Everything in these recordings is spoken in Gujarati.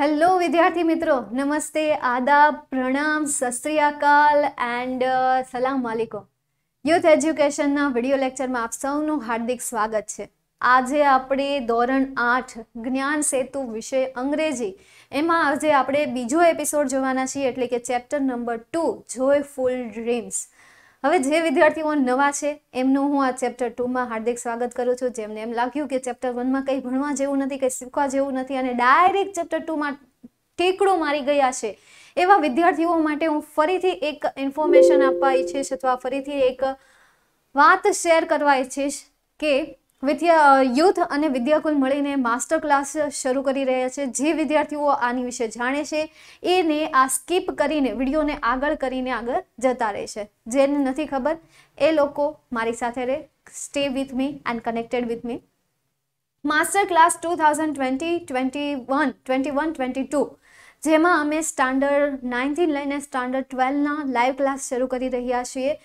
હેલો વિદ્યાર્થી મિત્રો નમસ્તે આદા પ્રણામ સસ્ત્રીયાકાલ એન્ડ સલામ માલિકો યુથ એજ્યુકેશનના વિડીયો લેક્ચરમાં આપ સૌનું હાર્દિક સ્વાગત છે આજે આપણે ધોરણ આઠ જ્ઞાન સેતુ વિષય અંગ્રેજી એમાં આજે આપણે બીજો એપિસોડ જોવાના છીએ એટલે કે chapter number two joyful dreams હવે જે વિદ્યાર્થીઓ નવા છે એમનું હું આ ચેપ્ટર ટુમાં હાર્દિક સ્વાગત કરું છું જેમને એમ લાગ્યું કે ચેપ્ટર વનમાં કંઈ ભણવા જેવું નથી કંઈ શીખવા જેવું નથી અને ડાયરેક્ટ ચેપ્ટર ટુમાં ટેકડો મારી ગયા છે એવા વિદ્યાર્થીઓ માટે હું ફરીથી એક ઇન્ફોર્મેશન આપવા ઈચ્છીશ અથવા ફરીથી એક વાત શેર કરવા ઈચ્છીશ કે વિદ્યા યુથ અને વિદ્યાકુલ મળીને માસ્ટર ક્લાસ શરૂ કરી રહ્યા છે જે વિદ્યાર્થીઓ આની વિશે જાણે છે એને આ સ્કીપ કરીને વિડીયોને આગળ કરીને આગળ જતા રહે છે જેને નથી ખબર એ લોકો મારી સાથે રહે stay with me and connected with me master class two thousand twenty twenty one twenty one twenty two જેમાં અમે સ્ટાન્ડર્ડ નાઇનથી લઈને સ્ટાન્ડર્ડ ટ્વેલ્વના લાઈવ ક્લાસ શરૂ કરી રહ્યા છીએ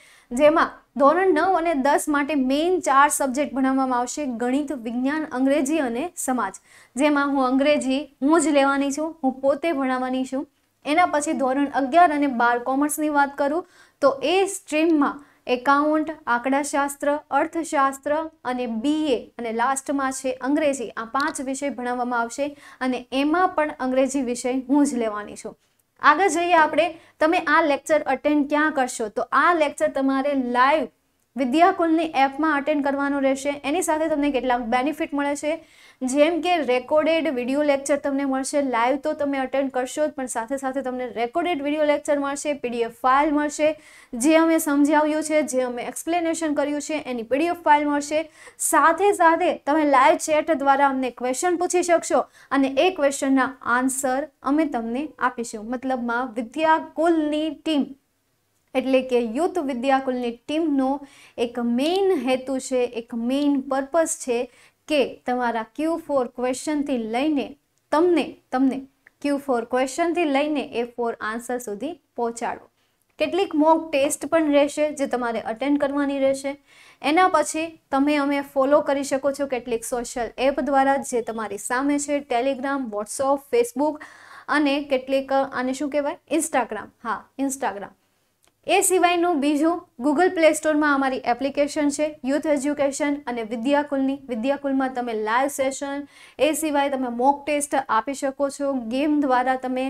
જેમાં ધોરણ નવ અને દસ માટે મેઇન ચાર સબ્જેક્ટ ભણાવવામાં આવશે ગણિત વિજ્ઞાન અંગ્રેજી અને સમાજ જેમાં હું અંગ્રેજી હું જ લેવાની છું હું પોતે ભણાવવાની છું એના પછી ધોરણ અગિયાર અને બાર કોમર્સની વાત કરું તો એ સ્ટ્રીમમાં એકાઉન્ટ આંકડાશાસ્ત્ર અર્થશાસ્ત્ર અને બીએ અને લાસ્ટમાં છે અંગ્રેજી આ પાંચ વિષય ભણાવવામાં આવશે અને એમાં પણ અંગ્રેજી વિષય હું જ લેવાની છું આગળ જઈએ આપણે તમે આ લેક્ચર અટેન્ડ ક્યાં કરશો તો આ લેક્ચર તમારે લાઈવ વિદ્યાકુલની એપમાં અટેન્ડ કરવાનું રહેશે એની સાથે તમને કેટલાક બેનિફિટ મળે છે જેમ કે રેકોર્ડેડ વિડીયો લેક્ચર તમને મળશે લાઈવ તો તમે અટેન્ડ કરશો જ પણ સાથે સાથે તમને રેકોર્ડેડ વિડીયો લેક્ચર મળશે પીડીએફ ફાઇલ મળશે જે અમે સમજાવ્યું છે જે અમે એક્સપ્લેનેશન કર્યું છે એની પીડીએફ ફાઇલ મળશે સાથે સાથે તમે લાઈવ ચેટ દ્વારા અમને ક્વેશ્ચન પૂછી શકશો અને એ ક્વેશ્ચનના આન્સર અમે તમને આપીશું મતલબમાં વિદ્યાકુલની ટીમ એટલે કે યુથ વિદ્યાકુલની ટીમનો એક મેઇન હેતુ છે એક મેઇન પર્પસ છે કે તમારા ક્યુ ફોર ક્વેશ્ચનથી લઈને તમને તમને ક્યુ ફોર ક્વેશ્ચનથી લઈને એ ફોર આન્સર સુધી પહોંચાડો કેટલીક મોક ટેસ્ટ પણ રહેશે જે તમારે અટેન્ડ કરવાની રહેશે એના પછી તમે અમે ફોલો કરી શકો છો કેટલીક સોશિયલ એપ દ્વારા જે તમારી સામે છે ટેલિગ્રામ વોટ્સઅપ ફેસબુક અને કેટલીક આને શું કહેવાય ઇન્સ્ટાગ્રામ હા ઇન્સ્ટાગ્રામ એ સિવાયનું બીજું ગૂગલ પ્લે સ્ટોરમાં અમારી એપ્લિકેશન છે યુથ એજ્યુકેશન અને વિદ્યાકુલની વિદ્યાકુલમાં તમે લાઈવ સેશન એ સિવાય તમે મોક ટેસ્ટ આપી શકો છો ગેમ દ્વારા તમે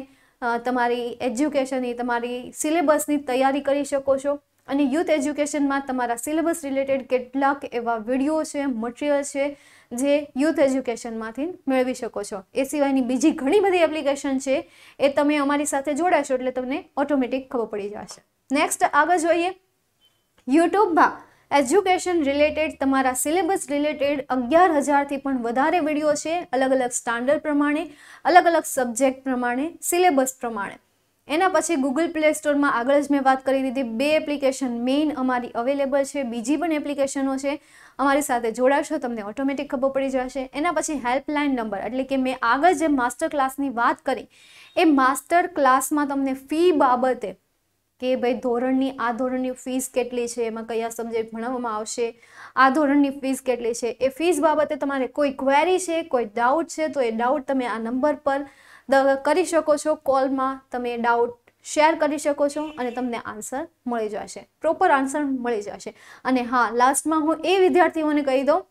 તમારી એજ્યુકેશનની તમારી સિલેબસની તૈયારી કરી શકો છો અને યુથ એજ્યુકેશનમાં તમારા સિલેબસ રિલેટેડ કેટલાક એવા વિડીયો છે મટીરિયલ છે જે યુથ એજ્યુકેશનમાંથી મેળવી શકો છો એ સિવાયની બીજી ઘણી બધી એપ્લિકેશન છે એ તમે અમારી સાથે જોડાશો એટલે તમને ઓટોમેટિક ખબર પડી જશે નેક્સ્ટ આગળ જોઈએ યુટ્યુબમાં એજ્યુકેશન રિલેટેડ તમારા સિલેબસ રિલેટેડ અગિયાર હજારથી પણ વધારે વિડીયો છે અલગ અલગ સ્ટાન્ડર્ડ પ્રમાણે અલગ અલગ સબ્જેક્ટ પ્રમાણે સિલેબસ પ્રમાણે એના પછી ગૂગલ પ્લે સ્ટોરમાં આગળ જ મેં વાત કરી દીધી બે એપ્લિકેશન મેઇન અમારી અવેલેબલ છે બીજી પણ એપ્લિકેશનો છે અમારી સાથે જોડાશો તમને ઓટોમેટિક ખબર પડી જશે એના પછી હેલ્પલાઇન નંબર એટલે કે મેં આગળ જે માસ્ટર ક્લાસની વાત કરી એ માસ્ટર ક્લાસમાં તમને ફી બાબતે કે ભાઈ ધોરણની આ ધોરણની ફીસ કેટલી છે એમાં કયા સબ્જેક્ટ ભણાવવામાં આવશે આ ધોરણની ફીસ કેટલી છે એ ફીસ બાબતે તમારે કોઈ ક્વેરી છે કોઈ ડાઉટ છે તો એ ડાઉટ તમે આ નંબર પર કરી શકો છો કોલમાં તમે ડાઉટ શેર કરી શકો છો અને તમને આન્સર મળી જશે પ્રોપર આન્સર મળી જશે અને હા લાસ્ટમાં હું એ વિદ્યાર્થીઓને કહી દઉં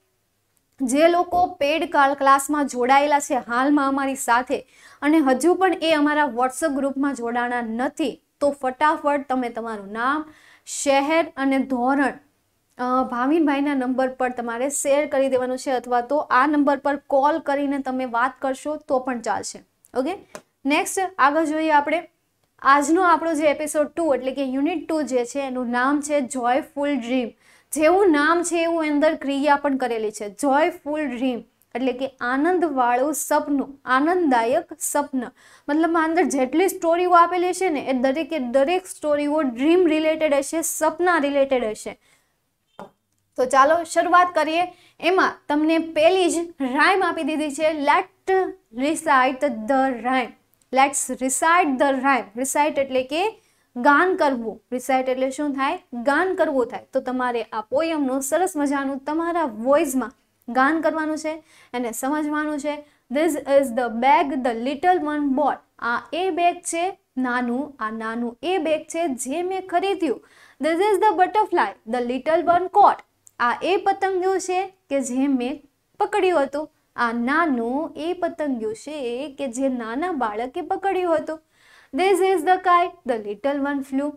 જે લોકો પેડ ક્લાસમાં જોડાયેલા છે હાલમાં અમારી સાથે અને હજુ પણ એ અમારા વોટ્સઅપ ગ્રુપમાં જોડાણા નથી તો ફટાફટ તમે તમારું નામ શહેર અને ધોરણ ભાવિનભાઈના નંબર પર તમારે શેર કરી દેવાનું છે અથવા તો આ નંબર પર કોલ કરીને તમે વાત કરશો તો પણ ચાલશે ઓકે નેક્સ્ટ આગળ જોઈએ આપણે આજનો આપણો જે એપિસોડ ટુ એટલે કે યુનિટ ટુ જે છે એનું નામ છે જોયફુલ ડ્રીમ જેવું નામ છે એવું અંદર ક્રિયા પણ કરેલી છે જોયફુલ ડ્રીમ એટલે કે આનંદવાળું સપનું આનંદદાયક સપન મતલબ અંદર જેટલી સ્ટોરીઓ આપેલી છે ને એ દરેકે દરેક સ્ટોરીઓ ડ્રીમ રિલેટેડ હશે સપના રિલેટેડ હશે તો ચાલો શરૂઆત કરીએ એમાં તમને પહેલી જ રાઇમ આપી દીધી છે let recite the rhyme let's recite the rhyme recite એટલે કે ગાન કરવું રિસાઇટ એટલે શું થાય ગાન કરવું થાય તો તમારે આ પોયમનું સરસ મજાનું તમારા વોઇસમાં ગાન કરવાનું છે એને સમજવાનું છે this is the bag the little one bought આ એ બેગ છે નાનું આ નાનું એ બેગ છે જે મેં ખરીદ્યું this is the butterfly the little one caught આ એ પતંગિયું છે કે જે મેં પકડ્યું હતું આ નાનું એ પતંગિયું છે કે જે નાના બાળકે પકડ્યું હતું this is the kite the little one flew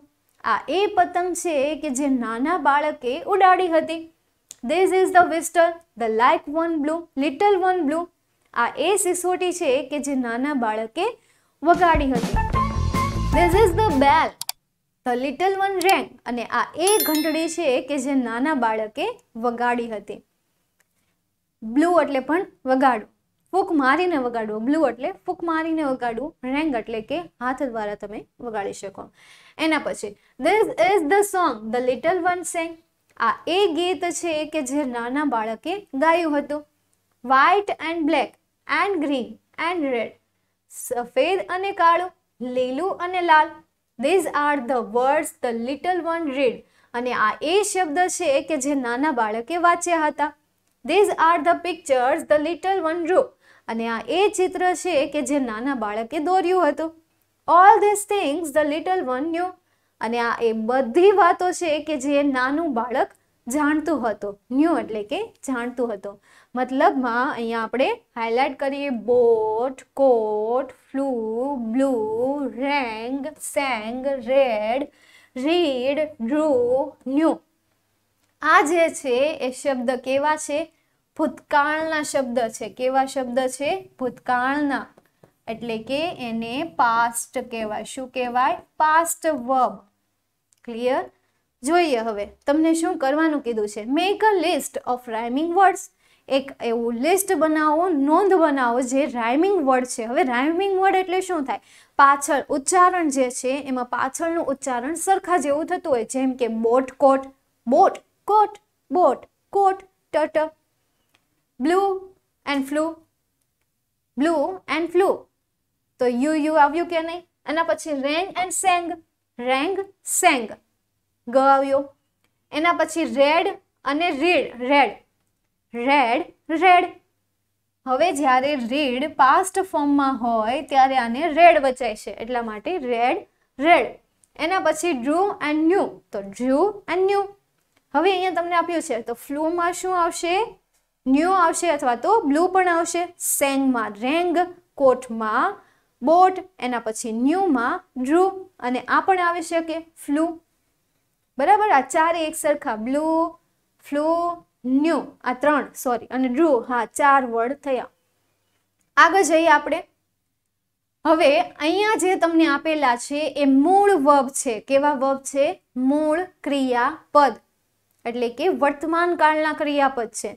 આ એ પતંગ છે કે જે નાના બાળકે ઉડાડી હતી this is the whistle the like one blew little one blew આ એ સિસોટી છે કે જે નાના બાળકે વગાડી હતી this is the bell the little one rang અને આ એ ઘંટડી છે કે જે નાના બાળકે વગાડી હતી બ્લુ એટલે પણ વગાડવું ફૂક મારીને વગાડવું બ્લુ એટલે ફૂક મારીને વગાડવું રેંગ એટલે કે હાથ દ્વારા તમે વગાડી શકો એના પછી this is the song the little one sang આ એ ગીત છે કે જે નાના બાળકે ગાયું હતું white and black and green and red સફેદ અને કાળું લીલું અને લાલ these are the words the little one read અને આ એ શબ્દ છે કે જે નાના બાળકે વાંચ્યા હતા these are the pictures the little one drew અને આ એ ચિત્ર છે કે જે નાના બાળકે દોર્યું હતું all these things the little one knew અને આ એ બધી વાતો છે કે જે નાનું બાળક જાણતું હતું ન્યૂ એટલે કે જાણતું હતું મતલબમાં અહીંયા આપણે હાઇલાઇટ કરીએ bought caught flew blew rang sang read read drew knew આ જે છે એ શબ્દ કેવા છે ભૂતકાળના શબ્દ છે કેવા શબ્દ છે ભૂતકાળના એટલે કે એને પાસ્ટ કહેવાય શું કહેવાય પાસ્ટ વર્બ ક્લિયર જોઈએ હવે તમને શું કરવાનું કીધું છે make a list of rhyming words એક એવું લિસ્ટ બનાવો નોંધ બનાવો જે રાઇમિંગ વર્ડ છે હવે રાઇમિંગ વર્ડ એટલે શું થાય પાછળ ઉચ્ચારણ જે છે એમાં પાછળનું ઉચ્ચારણ સરખા જેવું થતું હોય જેમ કે bought caught bought caught bought caught ટટ blew and flew blew and flew તો યુ યુ આવ્યું કે નહીં એના પછી rang and sang rang sang ગ આવ્યો એના પછી રેડ અને રીડ રેડ રેડ રેડ હવે જ્યારે રીડ પાસ્ટ ફોર્મમાં હોય ત્યારે આને રેડ વચાય છે એટલા માટે રેડ રેડ એના પછી ડ્રુ એન્ડ ન્યુ તો ડ્રુ એન્ડ ન્યુ હવે અહીંયા તમને આપ્યું છે તો ફ્લૂમાં શું આવશે ન્યૂ આવશે અથવા તો બ્લુ પણ આવશે સેંગમાં રેંગ કોટમાં બોટ એના પછી ન્યુમાં ડ્રુ અને આ પણ આવી શકે ફ્લુ બરાબર આ ચારે એક સરખા બ્લુ ફ્લુ ન્યુ આ ત્રણ સોરી અને ડ્રુ હા ચાર વર્ડ થયા આગળ જઈએ આપણે હવે અહીંયા જે તમને આપેલા છે એ મૂળ વર્બ છે કેવા વર્બ છે મૂળ ક્રિયાપદ એટલે કે વર્તમાન કાળના ક્રિયાપદ છે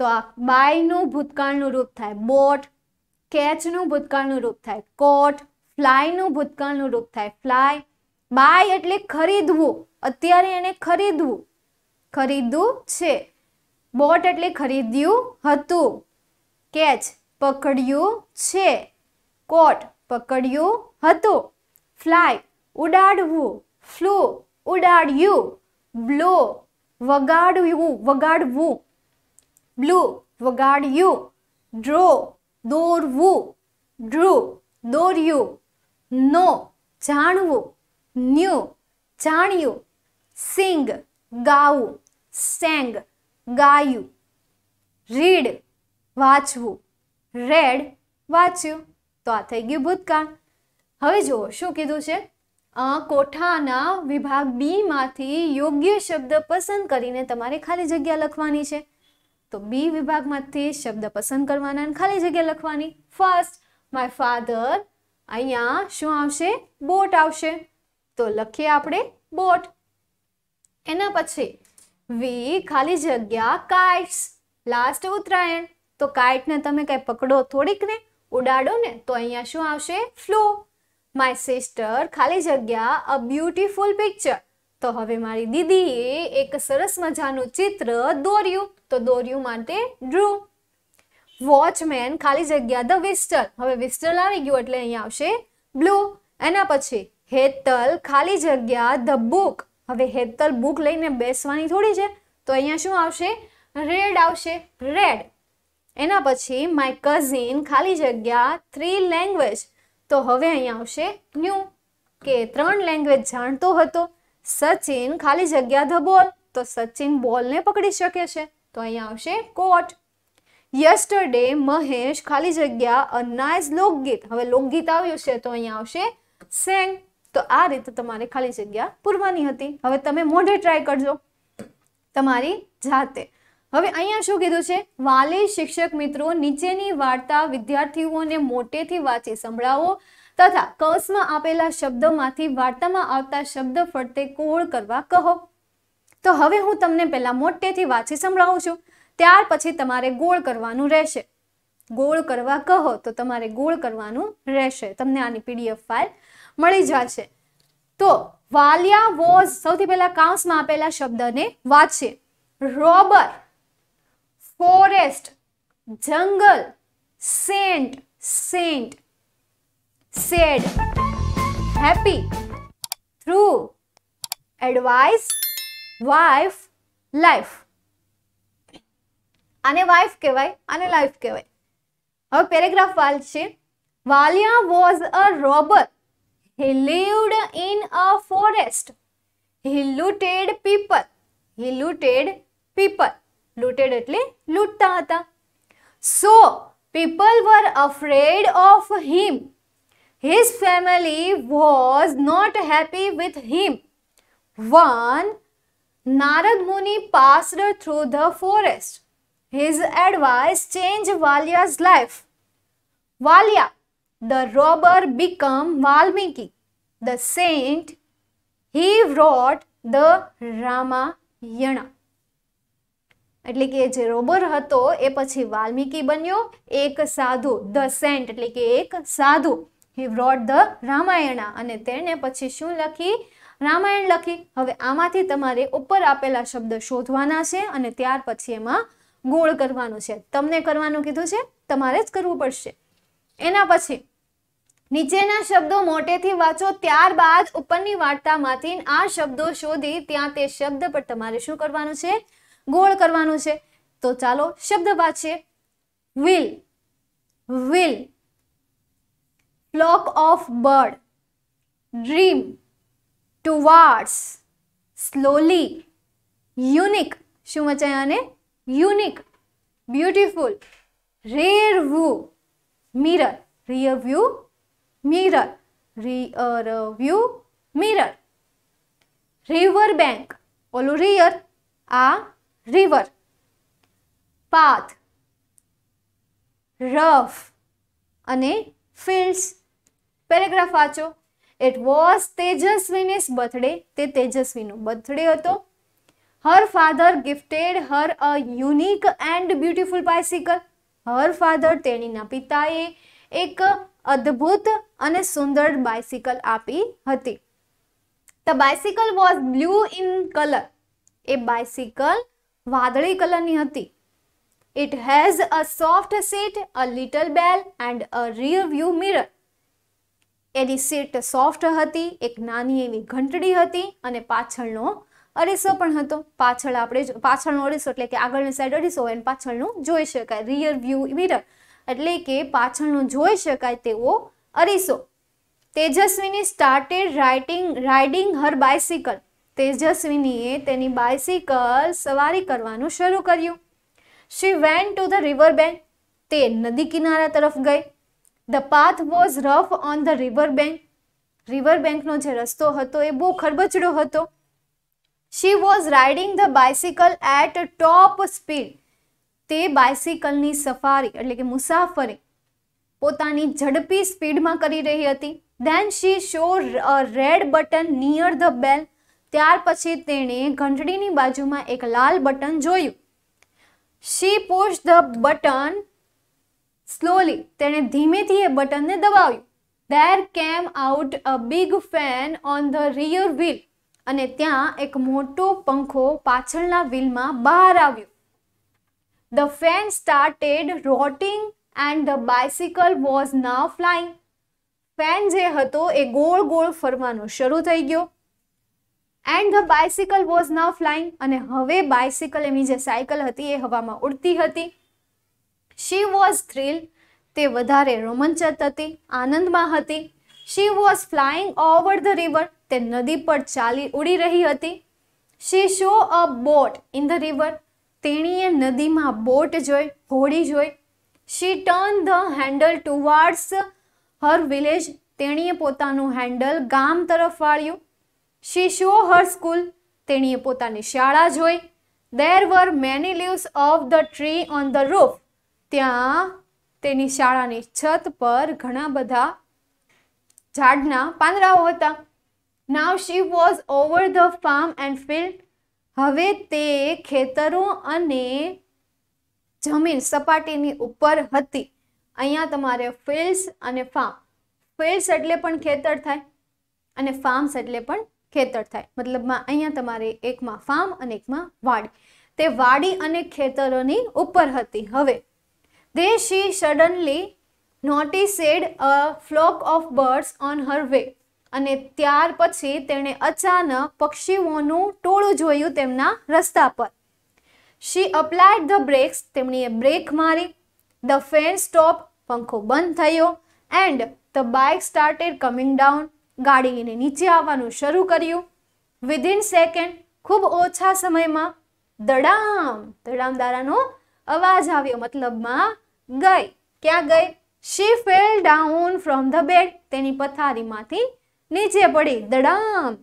તો આ બાયનું ભૂતકાળનું રૂપ થાય બોટ કેચનું ભૂતકાળનું રૂપ થાય કોટ ફ્લાયનું ભૂતકાળનું રૂપ થાય ફ્લાય બાય એટલે ખરીદવું અત્યારે એને ખરીદવું ખરીદવું છે બોટ એટલે ખરીદ્યું હતું કેચ પકડ્યું છે કોટ પકડ્યું હતું ફ્લાય ઉડાડવું ફ્લુ ઉડાડ્યું બ્લો વગાડ્યું વગાડવું બ્લુ વગાડ્યું ડ્રો દોરવું ડ્રુ દોર્યું નો જાણવું ન્યુ જાણ્યું સિંગ ગાવું સેંગ ગાયું રીડ વાંચવું રેડ વાંચ્યું તો આ થઈ ગયું ભૂતકાળ હવે જુઓ શું કીધું છે કોઠાના વિભાગ બીમાંથી યોગ્ય શબ્દ પસંદ કરીને તમારે ખાલી જગ્યા લખવાની છે તો બી વિભાગમાંથી શબ્દ પસંદ કરવાના અને ખાલી જગ્યા લખવાની ફર્સ્ટ માય ફાધર અહીંયા શું આવશે બોટ આવશે તો લખીએ આપણે બોટ એના પછી વી ખાલી જગ્યા કાઇટ્સ લાસ્ટ ઉત્તરાયણ તો કાઇટને તમે કંઈ પકડો થોડીક ને ઉડાડો ને તો અહીંયા શું આવશે ફ્લો માય સિસ્ટર ખાલી જગ્યા અ બ્યુટીફુલ પિક્ચર તો હવે મારી દીદીએ એક સરસ મજાનું ચિત્ર દોર્યું તો દોર્યું માટે ડ્રુ વોચમેન ખાલી જગ્યા ધ વિસ્ટર હવે વિસ્ટર આવી ગયું એટલે અહીંયા આવશે બ્લુ એના પછી હેતલ ખાલી જગ્યા ધ બુક હવે હેતલ બુક લઈને બેસવાની થોડી છે તો અહીંયા શું આવશે રેડ આવશે રેડ એના પછી માય કઝિન ખાલી જગ્યા થ્રી લેંગ્વેજ તો હવે અહીંયા આવશે ન્યૂ કે ત્રણ લેંગ્વેજ જાણતો હતો સચિન ખાલી જગ્યા ધ બોલ તો સચિન બોલને પકડી શકે છે તો અહીંયા આવશે કોટ યસ્ટરડે મહેશ ખાલી જગ્યા અ નાઇસ લોકગીત હવે લોકગીત આવ્યું છે તો અહીંયા આવશે સેંગ તો આ રીતે તમારે ખાલી જગ્યા પૂરવાની હતી હવે તમે મોઢે ટ્રાય કરજો તમારી જાતે હવે અહીંયા શું કીધું છે વાલી શિક્ષક મિત્રો નીચેની વાર્તા વિદ્યાર્થીઓને મોટેથી વાંચી સંભળાવો તથા કૌંસમાં આપેલા શબ્દોમાંથી વાર્તામાં આવતા શબ્દ ફરતે કોળ કરવા કહો તો હવે હું તમને પહેલાં મોટેથી વાંચી સંભળાવું છું ત્યાર પછી તમારે ગોળ કરવાનું રહેશે ગોળ કરવા કહો તો તમારે ગોળ કરવાનું રહેશે તમને આની પીડીએફ ફાઇલ મળી જશે તો વાલિયા વોઝ સૌથી પહેલા કાઉન્સમાં આપેલા શબ્દને વાંચે રોબર ફોરેસ્ટ જંગલ saint saint sad happy through advice wife life આને વાઇફ કહેવાય આને લાઈફ કહેવાય હવે પેરેગ્રાફ વાલ છે Valiya was a robber he lived in a forest he looted people he looted people looted એટલે લૂંટતા હતા so people were afraid of him his family was not happy with him one Narad Muni passed through the forest. His advice changed Valya's life. Valya, the robber, became Valmiki, the saint. He wrote the Ramayana. એટલે કે જે રોબર હતો એ પછી વાલ્મીકી બન્યો એક સાધુ ધ સેન્ટ એટલે કે એક સાધુ હી વ્રોટ ધ રામાયણા અને તેણે પછી શું લખી રામાયણ લખી હવે આમાંથી તમારે ઉપર આપેલા શબ્દ શોધવાના છે અને ત્યાર પછી એમાં ગોળ કરવાનો છે તમને કરવાનું કીધું છે તમારે જ કરવું પડશે એના પછી નીચેના શબ્દો મોટેથી વાંચો ત્યારબાદ ઉપરની વાર્તામાંથી આ શબ્દો શોધી ત્યાં તે શબ્દ પર તમારે શું કરવાનું છે ગોળ કરવાનું છે તો ચાલો શબ્દ વાંચીએ will will flock of bird dream towards slowly unique શું મચાય આને unique beautiful rear view mirror rear view mirror rear view mirror river bank ઓલું રિયર આ રિવર પાથ રફ અને ફિલ્ડ્સ પેરેગ્રાફ વાંચો ઇટ વોઝ તેજસ્વીનીસ બર્થડે તે તેજસ્વીનો બર્થડે હતો her father gifted her a unique and beautiful bicycle her father તેણીના પિતાએ એક અદ્ભુત અને સુંદર બાયસિકલ આપી હતી the bicycle was blue in colour એ બાયસિકલ વાદળી કલરની હતી it has a soft seat a little bell and a rear view mirror એની સીટ સોફ્ટ હતી એક નાની એવી ઘંટડી હતી અને પાછળનો અરીસો પણ હતો પાછળ આપણે પાછળનો અરીસો એટલે કે આગળની સાઈડ અરીસો હોય પાછળનું જોઈ શકાય રિયર વ્યૂ મિરર એટલે કે પાછળનું જોઈ શકાય તેવો અરીસો Tejaswini started writing riding her bicycle તેજસ્વીનીએ તેની બાયસિકલ સવારી કરવાનું શરૂ કર્યું she went to the river bank તે નદી કિનારા તરફ ગઈ the path was rough on the river bank river બેન્કનો જે રસ્તો હતો એ બહુ ખરબચડો હતો she was riding the bicycle at top speed તે બાયસિકલની સફારી એટલે કે મુસાફરી પોતાની ઝડપી સ્પીડમાં કરી રહી હતી then she saw red button near the bell ત્યાર પછી તેણે ઘંટડીની બાજુમાં એક લાલ બટન જોયું she push the button slowly તેણે ધીમેથી એ બટનને દબાવ્યું there came out a big fan on the rear wheel અને ત્યાં એક મોટો પંખો પાછળના વ્હીલમાં બહાર આવ્યો the fan started rotating and the bicycle was ના ફ્લાઇંગ ફેન જે હતો એ ગોળ ગોળ ફરવાનો શરૂ થઈ ગયો એન્ડ ધ બાયસિકલ વોઝ ના ફ્લાઇંગ અને હવે બાયસિકલ એની જે સાયકલ હતી એ હવામાં ઉડતી હતી શી વોઝ થ્રિલ તે વધારે રોમાંચક હતી આનંદમાં હતી she was flying over the river તે નદી પર ચાલી ઉડી રહી હતી she saw a boat in the river તેણીએ નદીમાં બોટ જોઈ હોડી જોઈ she turn the handle towards her village તેણીએ પોતાનું હેન્ડલ ગામ તરફ વાળ્યું શી શો હર સ્કૂલ તેણીએ પોતાની શાળા જોઈ there were many leaves of the tree on the roof ત્યાં તેની શાળાની છત પર ઘણા બધા ઝાડના પાંદડાઓ હતા now she was over the farm and field હવે તે ખેતરો અને જમીન સપાટીની ઉપર હતી અહીંયા તમારે ફિલ્ડ્સ અને ફાર્મ ફિલ્ડ્સ એટલે પણ ખેતર થાય અને ફાર્મ્સ એટલે પણ ખેતર થાય મતલબમાં અહીંયા તમારે એકમાં ફાર્મ અને એકમાં વાડી તે વાડી અને ખેતરોની ઉપર હતી હવે દે she suddenly noticed a flock of birds on her way અને ત્યાર પછી તેણે અચાનક પક્ષીઓનું ટોળું જોયું તેમના રસ્તા પર શી અપ્લાઇડ ધ બ્રેક્સ તેમણે બ્રેક મારી ધ ફેન સ્ટોપ પંખો બંધ થયો and the bike started coming down ગાડીને નીચે આવવાનું શરૂ કર્યું વિધિન સેકન્ડ ખૂબ ઓછા સમયમાં દડામ દડામ દડામદારાનું અવાજ આવ્યો મતલબમાં ગઈ ક્યાં ગઈ she fell down from the bed તેની પથારીમાંથી નીચે પડી દડામ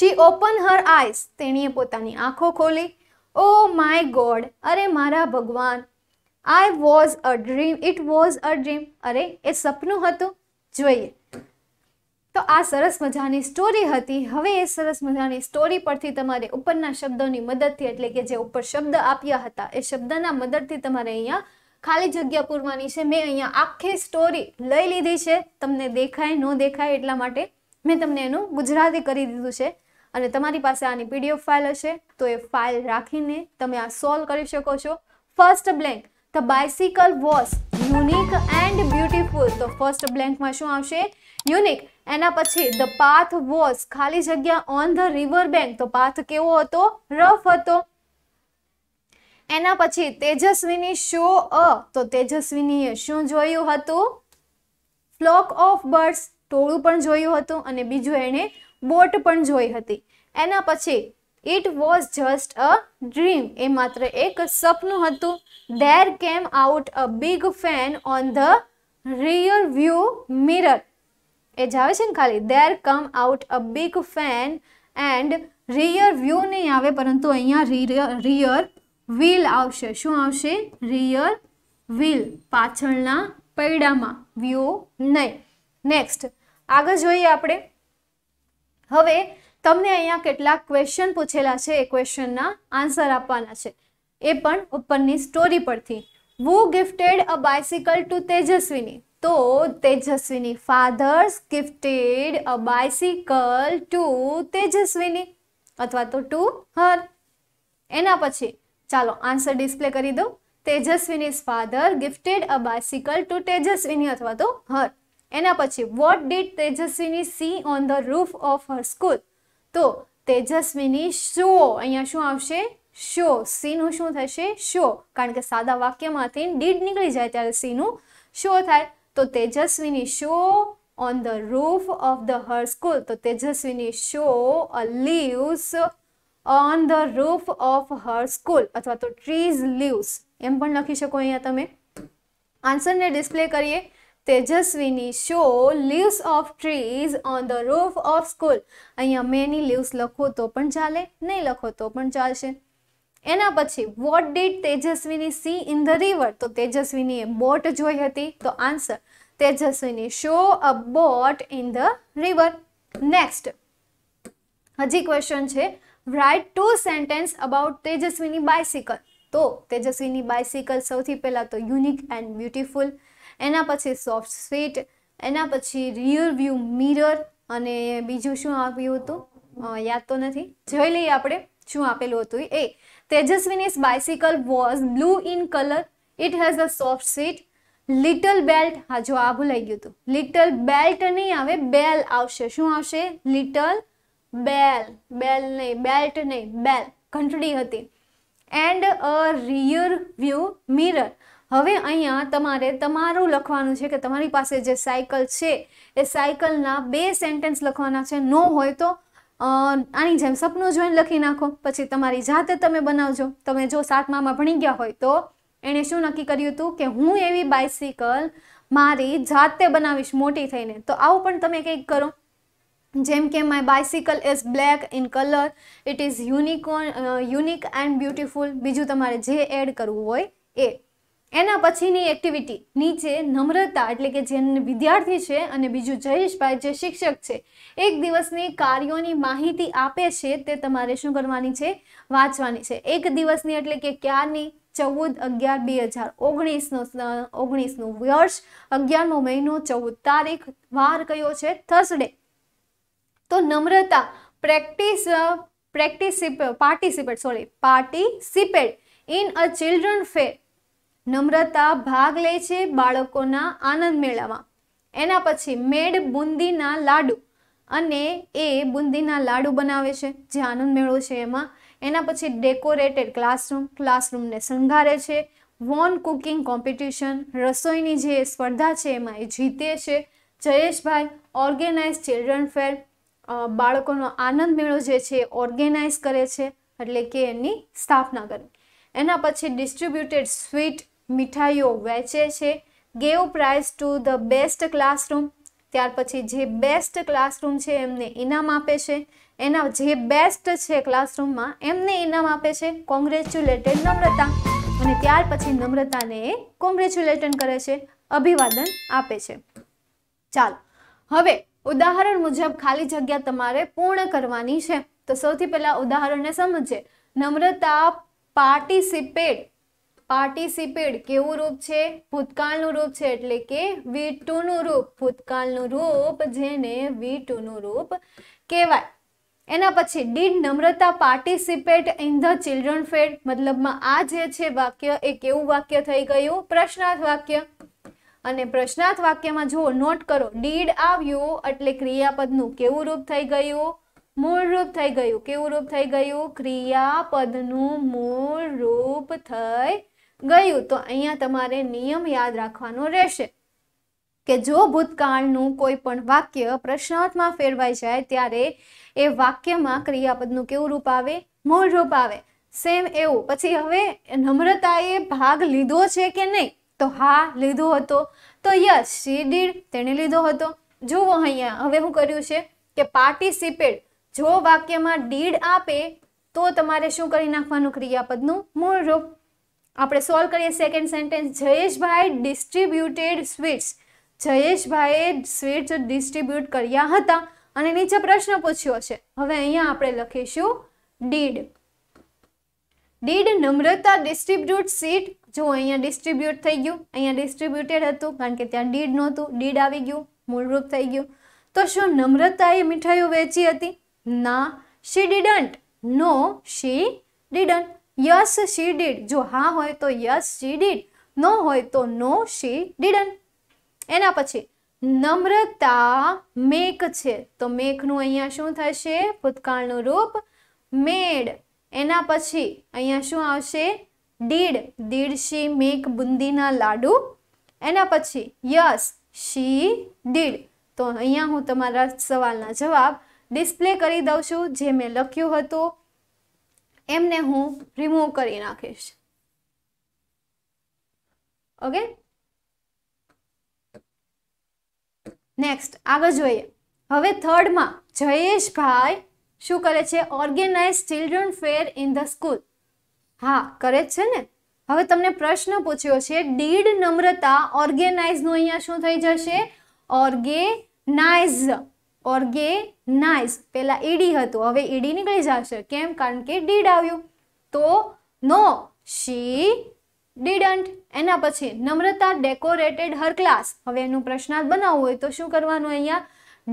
શી ઓપન હર આઈસ તેણીએ પોતાની આંખો ખોલી ઓ માય ગોડ અરે મારા ભગવાન I was a dream it was a dream અરે એ સપનું હતું જોઈએ તો આ સરસ મજાની સ્ટોરી હતી હવે એ સરસ મજાની સ્ટોરી પરથી તમારે ઉપરના શબ્દોની મદદથી એટલે કે જે ઉપર શબ્દ આપ્યા હતા એ શબ્દના મદદથી તમારે અહીંયા ખાલી જગ્યા પૂરવાની છે મેં અહીંયા આખી સ્ટોરી લઈ લીધી છે તમને દેખાય ન દેખાય એટલા માટે મેં તમને એનું ગુજરાતી કરી દીધું છે અને તમારી પાસે આની પીડીએફ ફાઇલ હશે તો એ ફાઇલ રાખીને તમે આ સોલ્વ કરી શકો છો first blank the bicycle was unique and beautiful તો ફર્સ્ટ બ્લેન્કમાં શું આવશે યુનિક એના પછી ધ પાથ વોઝ ખાલી જગ્યા ઓન ધ રિવર બેન્ક તો પાથ કેવો હતો રફ હતો એના પછી તેજસ્વીની શો અ તો તેજસ્વીનીએ શું જોયું હતું ફ્લોક ઓફ બર્ડ્સ ટોળું પણ જોયું હતું અને બીજું એણે બોટ પણ જોઈ હતી એના પછી it was just a dream એ માત્ર એક સપનું હતું there came out a big fan on the rear view mirror એ જ આવે છે ને ખાલી there come out a big fan and rear view નહીં આવે પરંતુ અહીંયા રિયર વ્હીલ આવશે શું આવશે રિયર વ્હીલ પાછળના પૈડામાં વ્યૂ નહીં નેક્સ્ટ આગળ જોઈએ આપણે હવે તમને અહીંયા કેટલાક ક્વેશ્ચન પૂછેલા છે એ ક્વેશ્ચનના આન્સર આપવાના છે એ પણ ઉપરની સ્ટોરી પરથી who gifted a bicycle to Tejaswini તો Tejaswini father's gifted a bicycle to Tejaswini અથવા તો ટુ હર એના પછી ચાલો આન્સર ડિસ્પ્લે કરી દો Tejaswini's father gifted a bicycle to Tejaswini અથવા તો હર એના પછી what did Tejaswini see on the roof of her school તો તેજસ્વીની શો અહીંયા શું આવશે શો સીનું શું થશે શો કારણ કે સાદા વાક્યમાંથી ડીડ નીકળી જાય ત્યારે સીનું શો થાય તો Tejaswini saw on the roof of the her school તો Tejaswini saw a leaves on the roof of her school અથવા તો ટ્રીઝ લીવ્સ એમ પણ લખી શકો અહીંયા તમે આન્સરને ડિસ્પ્લે કરીએ Tejaswini saw leaves of trees on the roof of school અહીંયા મેની લીવ્સ લખો તો પણ ચાલે નહીં લખો તો પણ ચાલશે એના પછી what did Tejaswini see in the river તો તેજસ્વીની એ બોટ જોઈ હતી તો answer Tejaswini saw a boat in the river next હજી ક્વેશ્ચન છે write two sentence about Tejaswini bicycle તો તેજસ્વીની બાયસિકલ સૌથી પહેલાં તો યુનિક એન્ડ બ્યુટિફુલ એના પછી સોફ્ટ સીટ એના પછી રિયર વ્યૂ મિરર અને બીજું શું આપ્યું હતું યાદ તો નથી જોઈ લઈએ આપણે શું આપેલું હતું એ Tejaswini's bicycle was blue in colour it has a soft seat little belt હા જો આ ભૂલાઈ ગયું હતું લિટલ બેલ્ટ નહીં આવે બેલ આવશે શું આવશે લિટલ બેલ બેલ નહીં બેલ્ટ નહીં બેલ ઘંટડી હતી and a rear view mirror હવે અહીંયા તમારે તમારું લખવાનું છે કે તમારી પાસે જે સાયકલ છે એ સાયકલના બે સેન્ટેન્સ લખવાના છે નો હોય તો આની જેમ સપનું જોઈને લખી નાખો પછી તમારી જાતે તમે બનાવજો તમે જો સાતમામાં ભણી ગયા હોય તો એણે શું નક્કી કર્યું હતું કે હું એવી બાઇસિકલ મારી જાતે બનાવીશ મોટી થઈને તો આવું પણ તમે કંઈક કરો જેમ કે my bicycle is black in colour it is unicorn unique and beautiful બીજું તમારે જે એડ કરવું હોય એ એના પછીની એક્ટિવિટી નીચે નમ્રતા એટલે કે જે વિદ્યાર્થી છે અને બીજું જયેશભાઈ જે શિક્ષક છે એક દિવસની કાર્યોની માહિતી આપે છે તે તમારે શું કરવાની છે વાંચવાની છે એક દિવસની એટલે કે ક્યારની ચૌદ અગિયાર બે હજાર ઓગણીસનો ઓગણીસનું વર્ષ અગિયારમો મહિનો ચૌદ તારીખ વાર કયો છે થર્સડે તો નમ્રતા પ્રેક્ટિસ પ્રેક્ટિસિપ participate sorry participate in a children fair Namrata ભાગ લે છે બાળકોના આનંદ મેળામાં એના પછી મેડ બુંદીના લાડુ અને એ બુંદીના લાડુ બનાવે છે જે આનંદ મેળો છે એમાં એના પછી ડેકોરેટેડ ક્લાસરૂમ ક્લાસરૂમને શણગારે છે વોન કુકિંગ કોમ્પિટિશન રસોઈની જે સ્પર્ધા છે એમાં એ જીતે છે જયેશભાઈ ઓર્ગેનાઇઝ ચિલ્ડ્રન ફેર બાળકોનો આનંદ મેળો જે છે ઓર્ગેનાઇઝ કરે છે એટલે કે એની સ્થાપના કરી એના પછી ડિસ્ટ્રીબ્યુટેડ સ્વીટ મીઠાઈઓ વેચે છે gave prize to the best classroom ત્યાર પછી જે બેસ્ટ ક્લાસરૂમ છે એમને ઇનામ આપે છે એના જે બેસ્ટ છે ક્લાસરૂમમાં એમને ઇનામ આપે છે કોંગ્રેચ્યુલેટેડ નમ્રતા અને ત્યાર પછી નમ્રતાને એ કોંગ્રેચ્યુલેટન કરે છે અભિવાદન આપે છે ચાલો હવે ઉદાહરણ મુજબ ખાલી જગ્યા તમારે પૂર્ણ કરવાની છે તો સૌથી પહેલાં ઉદાહરણને સમજીએ નમ્રતા પાર્ટિસિપેટ પાર્ટિસિપેટ કેવું રૂપ છે ભૂતકાળનું રૂપ છે એટલે કે વી ટુનું રૂપ ભૂતકાળનું રૂપ જેને વી ટુનું રૂપ કહેવાય એના પછી did Namrata participate in the children fair મતલબમાં આ જે છે વાક્ય એ કેવું વાક્ય થઈ ગયું પ્રશ્નાર્થ વાક્ય અને પ્રશ્નાર્થ વાક્યમાં જુઓ નોટ કરો ડીડ આવ્યું એટલે ક્રિયાપદનું કેવું રૂપ થઈ ગયું મૂળ રૂપ થઈ ગયું કેવું રૂપ થઈ ગયું ક્રિયાપદનું મૂળ રૂપ થઈ ગયું તો અહીંયા તમારે નિયમ યાદ રાખવાનો રહેશે કે જો ભૂતકાળનું કોઈ પણ વાક્ય પ્રશ્નાર્થમાં ફેરવાઈ જાય ત્યારે એ વાક્યમાં ક્રિયાપદનું કેવું રૂપ આવે મૂળ રૂપ આવે સેમ એવું પછી હવે નમ્રતાએ ભાગ લીધો છે કે નહીં તો હા લીધો હતો તો યસ શી ડીડ તેણે લીધો હતો જુઓ અહીંયા હવે શું કર્યું છે કે પાર્ટિસિપેટ જો વાક્યમાં ડીડ આપે તો તમારે શું કરી નાખવાનું ક્રિયાપદનું મૂળ રૂપ આપણે સોલ્વ કરીએ second sentence Jayeshbhai distributed sweets જયેશભાઈએ સ્વીટ્સ ડિસ્ટ્રીબ્યુટ કર્યા હતા અને નીચે પ્રશ્ન પૂછ્યો છે હવે અહીંયા આપણે લખીશું did did Namrata distribute seat જો અહીંયા ડિસ્ટ્રીબ્યુટ થઈ ગયું અહીંયા ડિસ્ટ્રીબ્યુટેડ હતું કારણ કે ત્યાં ડીડ નહોતું ડીડ આવી ગયું મૂળરૂપ થઈ ગયું તો શું નમ્રતાએ મીઠાઈઓ વેચી હતી ના she didn't no she didn't yes she did જો હા હોય તો યસ શી ડીડ નો હોય તો નો શી ડીડન એના પછી નમ્રતા મેક છે તો મેકનું અહીંયા શું થશે ભૂતકાળનું રૂપ મેડ એના પછી અહીંયા શું આવશે ડીડ દીડ શી મેક બુંદીના લાડુ એના પછી યસ શી ડીડ તો અહીંયા હું તમારા સવાલના જવાબ ડિસ્પ્લે કરી દઉં છું જે મેં લખ્યું હતું એમને હું રિમૂવ કરી નાખીશ ઓકે નેક્સ્ટ આગળ જોઈએ હવે થર્ડમાં જયેશભાઈ શું કરે છે organise children fair in the school હા કરે છે ને હવે તમને પ્રશ્ન પૂછ્યો છે ડીડ નમ્રતા ઓર્ગેનાઇઝનું અહીંયા શું થઈ જશે ઓર્ગેનાઇઝ ઓર્ગેનાઇઝ પહેલાં ઈડી હતું હવે ઈડી નીકળી જશે કેમ કારણ કે ડીડ આવ્યું તો નો શી ડીડન્ટ એના પછી નમ્રતા ડેકોરેટેડ હર ક્લાસ હવે એનું પ્રશ્નાર્થ બનાવવું હોય તો શું કરવાનું અહીંયા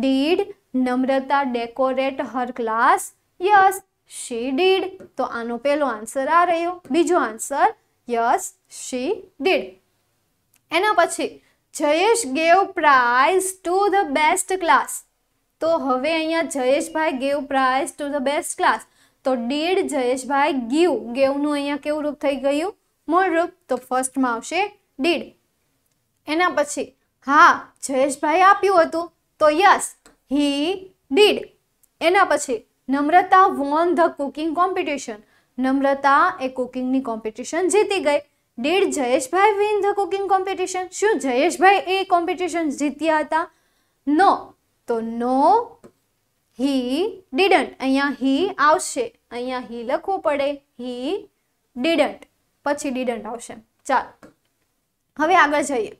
did Namrata decorate her class yes she did તો આનો પહેલો આન્સર આ રહ્યો બીજો આન્સર યસ શી ડીડ એના પછી Jayesh gave prize to the best class તો હવે અહીંયા Jayeshbhai gave prize to the best class તો ડીડ જયેશભાઈ ગીવ ગેવનું અહીંયા કેવું રૂપ થઈ ગયું મૂળ રૂપ તો ફર્સ્ટમાં આવશે ડીડ એના પછી હા જયેશભાઈ આપ્યું હતું તો યસ હી ડીડ એના પછી Namrata won the cooking competition Namrata એ કુકિંગની કોમ્પિટિશન જીતી ગઈ did Jayeshbhai win the cooking competition શું જયેશભાઈ એ કોમ્પિટિશન જીત્યા હતા નો તો નો હી ડીડન્ટ અહીંયા હી આવશે અહીંયા હી લખવું પડે હી ડીડન્ટ પછી ડીડન્ટ આવશે ચાલો હવે આગળ જઈએ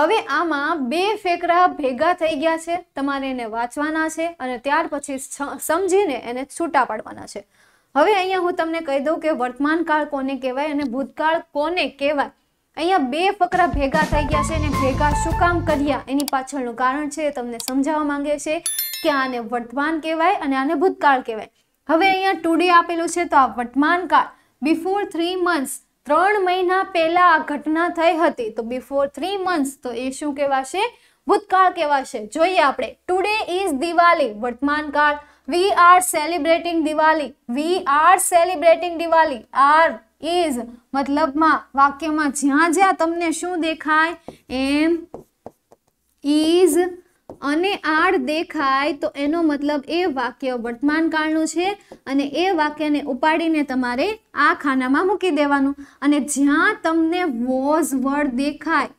હવે આમાં બે ફેકરા ભેગા થઈ ગયા છે તમારે એને વાંચવાના છે અને ત્યાર પછી સમજીને એને છૂટા પાડવાના છે હવે અહીંયા હું તમને કહી દઉં કે વર્તમાનકાળ કોને કહેવાય અને ભૂતકાળ કોને કહેવાય અહીંયા બે ફકરા ભેગા થઈ ગયા છે અને ભેગા શું કામ કર્યા એની પાછળનું કારણ છે તમને સમજાવવા માંગે છે કે આને વર્તમાન કહેવાય અને આને ભૂતકાળ કહેવાય હવે અહીંયા ટુડે આપેલું છે તો આ વર્તમાન કાળ બિફોર થ્રી મંથ ત્રણ મહિના પહેલા આ ઘટના થઈ હતી તો બિફોર થ્રી મંથ તો એ શું કહેવાશે ભૂતકાળ કહેવાશે જોઈએ આપણે ટુડે ઇઝ દિવાળી વર્તમાન કાળ we are celebrating Diwali we are celebrating Diwali are is મતલબમાં વાક્યમાં જ્યાં જ્યાં તમને શું દેખાય એમ ઇઝ અને આડ દેખાય તો એનો મતલબ એ વાક્ય વર્તમાન કાળનું છે અને એ વાક્યને ઉપાડીને તમારે આ ખાનામાં મૂકી દેવાનું અને જ્યાં તમને વોઝ વર દેખાય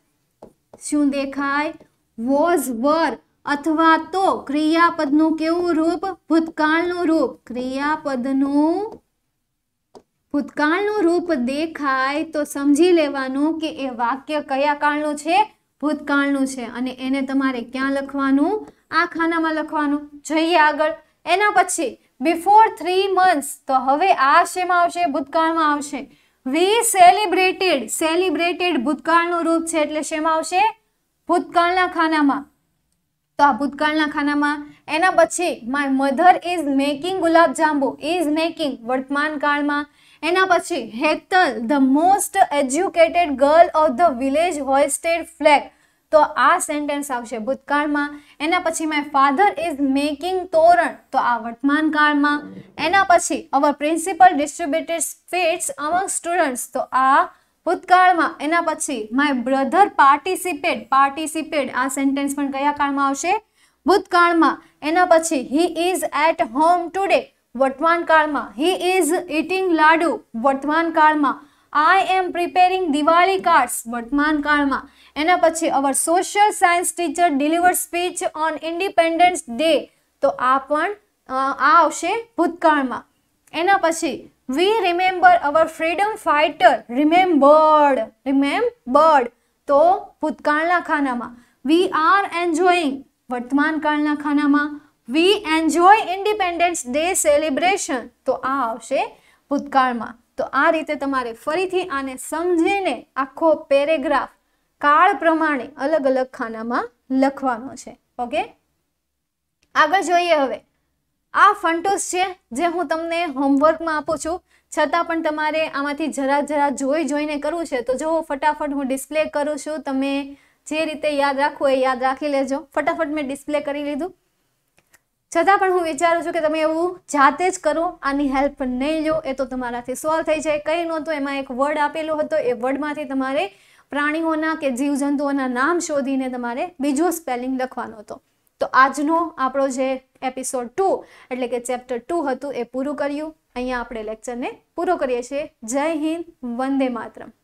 શું દેખાય વોઝ વર અથવા તો ક્રિયાપદનું કેવું રૂપ ભૂતકાળનું રૂપ ક્રિયાપદનું ભૂતકાળનું રૂપ દેખાય તો સમજી લેવાનું કે એ વાક્ય કયા કાળનું છે ભૂતકાળનું છે અને એને તમારે ક્યાં લખવાનું આ ખાનામાં લખવાનું જઈએ આગળ એના પછી બિફોર થ્રી મંથ તો હવે આ શેમાં આવશે ભૂતકાળમાં આવશે વી સેલિબ્રેટેડ સેલિબ્રેટેડ ભૂતકાળનું રૂપ છે એટલે શેમાં આવશે ભૂતકાળના ખાનામાં તો આ ભૂતકાળના ખાનામાં એના પછી my mother is making gulab jamun is making વર્તમાન કાળમાં એના પછી Hetal the most educated girl of the village hoisted flag તો આ સેન્ટેન્સ આવશે ભૂતકાળમાં એના પછી માય ફાધર ઇઝ મેકિંગ તોરણ તો આ વર્તમાન કાળમાં એના પછી our principal distributed sweets among students તો આ ભૂતકાળમાં એના પછી માય બ્રધર પાર્ટિસિપેટ પાર્ટિસિપેટ આ સેન્ટેન્સ પણ કયા કાળમાં આવશે ભૂતકાળમાં એના પછી he is at home today વર્તમાન કાળમાં હી ઇઝ ઇટિંગ લાડુ વર્તમાન કાળમાં I am preparing Diwali cards વર્તમાન કાળમાં એના પછી our social science teacher deliver speech on Independence Day તો આ પણ આ આવશે ભૂતકાળમાં એના પછી we remember hour freedom fighter remembered remembered તો ભૂતકાળના ખાનામાં વી આર એન્જોઈંગ વર્તમાન કાળના ખાનામાં we enjoy Independence Day celebration તો આ આવશે ભૂતકાળમાં તો આ રીતે તમારે ફરીથી આને સમજીને આખો પેરેગ્રાફ કાળ પ્રમાણે અલગ અલગ ખાનામાં લખવાનો છે ઓકે આગળ જોઈએ હવે આ ફંટોસ છે જે હું તમને હોમવર્કમાં આપું છું છતાં પણ તમારે આમાંથી જરા જરા જોઈ જોઈને કરવું છે તો જો ફટાફટ હું ડિસ્પ્લે કરું છું તમે જે રીતે યાદ રાખવું એ યાદ રાખી લેજો ફટાફટ મેં ડિસ્પ્લે કરી લીધું છતાં પણ હું વિચારું છું કે તમે એવું જાતે જ કરો આની હેલ્પ નહીં લો એ તો તમારાથી સોલ્વ થઈ જાય કંઈ નહોતું એમાં એક વર્ડ આપેલો હતો એ વર્ડમાંથી તમારે પ્રાણીઓના કે જીવજંતુઓના નામ શોધીને તમારે બીજો સ્પેલિંગ લખવાનો હતો તો આજનો આપણો જે એપિસોડ ટુ એટલે કે ચેપ્ટર ટુ હતું એ પૂરું કર્યું અહીંયા આપણે લેક્ચરને પૂરો કરીએ છીએ જય હિન્દ વંદે માતરમ